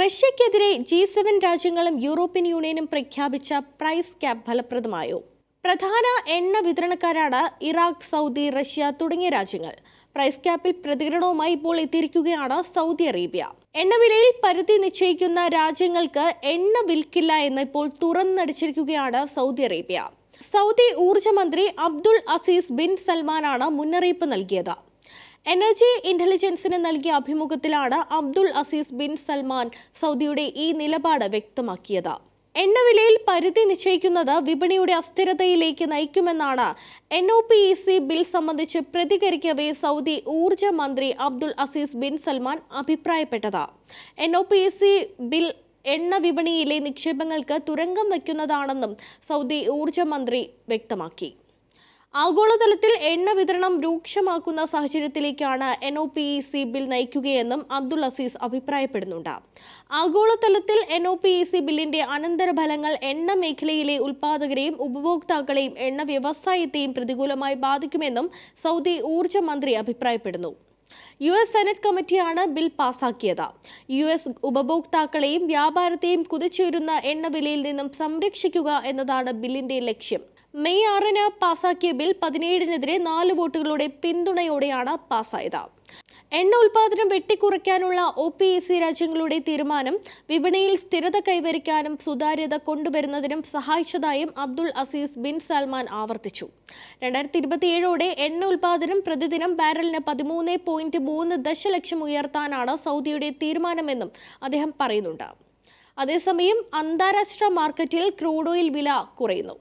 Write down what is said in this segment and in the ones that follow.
റഷ്യക്കെതിരെ G seven രാജ്യങ്ങളും European യൂണിയനും പ്രഖ്യാപിച്ച പ്രൈസ് ക്യാപ് ഫലപ്രദമായോ പ്രധാന എണ്ണ വിതരണക്കാരാണ് ഇറാഖ് സൗദി റഷ്യ തുടങ്ങിയ രാജ്യങ്ങൾ പ്രൈസ് ക്യാപ്പിൽ പ്രതികരണവുമായി ഇപ്പോൾ എത്തിയിരിക്കുകയാണ് സൗദി അറേബ്യ എണ്ണവിലയിൽ പരിധി നിശ്ചയിക്കുന്ന രാജ്യങ്ങൾക്ക് എണ്ണ വിൽക്കില്ല എന്ന് ഇപ്പോൾ തുറന്നടിച്ചിരിക്കുകയാണ് സൗദി അറേബ്യ സൗദി ഊർജ്ജ മന്ത്രി അബ്ദുൾ അസീസ് ബിൻ സൽമാനാണ് മുന്നറിയിപ്പ് നൽകിയത് എനർജി ഇന്റലിജൻസിന് നൽകിയ അഭിമുഖത്തിലാണ് അബ്ദുൾ അസീസ് ബിൻ സൽമാൻ സൗദിയുടെ ഈ നിലപാട് വ്യക്തമാക്കിയത് എണ്ണവിലയിൽ പരിധി നിശ്ചയിക്കുന്നത് വിപണിയുടെ അസ്ഥിരതയിലേക്ക് നയിക്കുമെന്നാണ് N O P E C bill സംബന്ധിച്ച് പ്രതികരിക്കവേ സൗദി ഊർജ മന്ത്രി അബ്ദുൾ അസീസ് ബിൻ സൽമാൻ അഭിപ്രായപ്പെട്ടത് N O P E C bill എണ്ണ വിപണിയിലെ നിക്ഷേപങ്ങൾക്ക് തുരങ്കം വയ്ക്കുന്നതാണെന്നും സൗദി ഊർജ മന്ത്രി വ്യക്തമാക്കി ആഗോളതലത്തിൽ എണ്ണ വിതരണം രൂക്ഷമാക്കുന്ന സാഹചര്യത്തിലേക്കാണ് N O P E C bill നയിക്കുകയെന്നും അബ്ദുൾ അസീസ് അഭിപ്രായപ്പെടുന്നുണ്ട് ആഗോളതലത്തിൽ N O P E C ബില്ലിന്റെ അനന്തരഫലങ്ങൾ എണ്ണ മേഖലയിലെ ഉൽപാദകരെയും ഉപഭോക്താക്കളെയും എണ്ണ വ്യവസായത്തെയും പ്രതികൂലമായി ബാധിക്കുമെന്നും സൗദി ഊർജ്ജ മന്ത്രി അഭിപ്രായപ്പെടുന്നു യു എസ് സെനറ്റ് കമ്മിറ്റിയാണ് ബിൽ പാസാക്കിയത് യു എസ് ഉപഭോക്താക്കളെയും വ്യാപാരത്തെയും കുതിച്ചുയരുന്ന എണ്ണ വിലയിൽ നിന്നും സംരക്ഷിക്കുക എന്നതാണ് ബില്ലിന്റെ ലക്ഷ്യം മെയ് ആറിന് പാസാക്കിയ ബിൽ പതിനേഴിനെതിരെ നാല് വോട്ടുകളുടെ പിന്തുണയോടെയാണ് പാസായത് എണ്ണ ഉൽപാദനം വെട്ടിക്കുറയ്ക്കാനുള്ള ഒ പി എസ് സി രാജ്യങ്ങളുടെ തീരുമാനം വിപണിയിൽ സ്ഥിരത കൈവരിക്കാനും സുതാര്യത കൊണ്ടുവരുന്നതിനും സഹായിച്ചതായും അബ്ദുൾ അസീസ് ബിൻ സൽമാൻ ആവർത്തിച്ചു രണ്ടായിരത്തി ഇരുപത്തിയേഴോടെ എണ്ണ ഉൽപാദനം പ്രതിദിനം ബാരലിന് പതിമൂന്ന് പോയിന്റ് മൂന്ന് ദശലക്ഷം ഉയർത്താനാണ് സൗദിയുടെ തീരുമാനമെന്നും അദ്ദേഹം പറയുന്നുണ്ട് അതേസമയം അന്താരാഷ്ട്ര മാർക്കറ്റിൽ ക്രൂഡ് ഓയിൽ വില കുറയുന്നു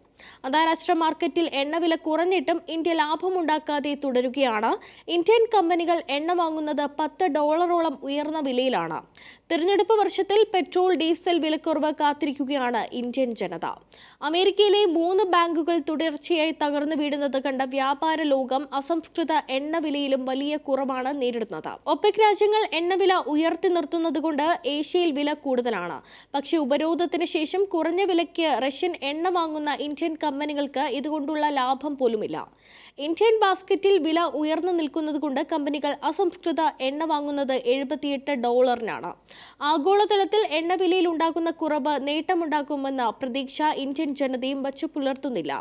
അന്താരാഷ്ട്ര മാർക്കറ്റിൽ എണ്ണവില കുറഞ്ഞിട്ടും ഇന്ത്യ ലാഭമുണ്ടാക്കാതെ തുടരുകയാണ് ഇന്ത്യൻ കമ്പനികൾ എണ്ണ വാങ്ങുന്നത് പത്ത് ഡോളറോളം ഉയർന്ന വിലയിലാണ് തിരഞ്ഞെടുപ്പ് വർഷത്തിൽ പെട്രോൾ ഡീസൽ വിലക്കുറവ് കാത്തിരിക്കുകയാണ് ഇന്ത്യൻ ജനത അമേരിക്കയിലെ മൂന്ന് ബാങ്കുകൾ തുടർച്ചയായി തകർന്നു വീഴുന്നത് കണ്ട വ്യാപാര ലോകം അസംസ്കൃത എണ്ണവിലയിലും വലിയ കുറവാണ് നേരിടുന്നത് ഒപെക് രാജ്യങ്ങൾ എണ്ണവില ഉയർത്തി നിർത്തുന്നതുകൊണ്ട് ഏഷ്യയിൽ വില കൂടുതലാണ് പക്ഷേ ഉപരോധത്തിന് ശേഷം കുറഞ്ഞ വിലയ്ക്ക് റഷ്യൻ എണ്ണ വാങ്ങുന്ന ഇന്ത്യ ഇന്ത്യൻ കമ്പനികൾക്ക് ഇതുകൊണ്ടുള്ള ലാഭം പോലുമില്ല ഇന്ത്യൻ ബാസ്ക്കറ്റിൽ വില ഉയർന്നു നിൽക്കുന്നതുകൊണ്ട് കമ്പനികൾ അസംസ്കൃത എണ്ണ വാങ്ങുന്നത് എഴുപത്തിയെട്ട് ഡോളറിനാണ് ആഗോളതലത്തിൽ എണ്ണ വിലയിൽ ഉണ്ടാകുന്ന കുറവ് നേട്ടമുണ്ടാക്കുമെന്ന പ്രതീക്ഷ ഇന്ത്യൻ ജനതയും വച്ച് പുലർത്തുന്നില്ല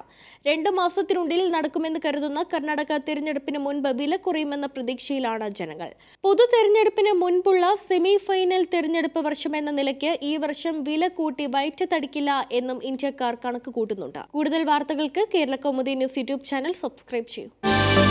രണ്ട് മാസത്തിനുള്ളിൽ നടക്കുമെന്ന് കരുതുന്ന കർണാടക തെരഞ്ഞെടുപ്പിന് മുൻപ് വില കുറയുമെന്ന പ്രതീക്ഷയിലാണ് ജനങ്ങൾ പൊതു തെരഞ്ഞെടുപ്പിന് മുൻപുള്ള സെമി ഫൈനൽ തെരഞ്ഞെടുപ്പ് വർഷമെന്ന നിലയ്ക്ക് ഈ വർഷം വില കൂട്ടി വയറ്റത്തടിക്കില്ല എന്നും ഇന്ത്യക്കാർ കണക്ക് കൂട്ടുന്നുണ്ട് കൂടുതൽ വാർത്തകൾക്ക് Kerala Kaumudi news YouTube channel subscribe ചെയ്യൂ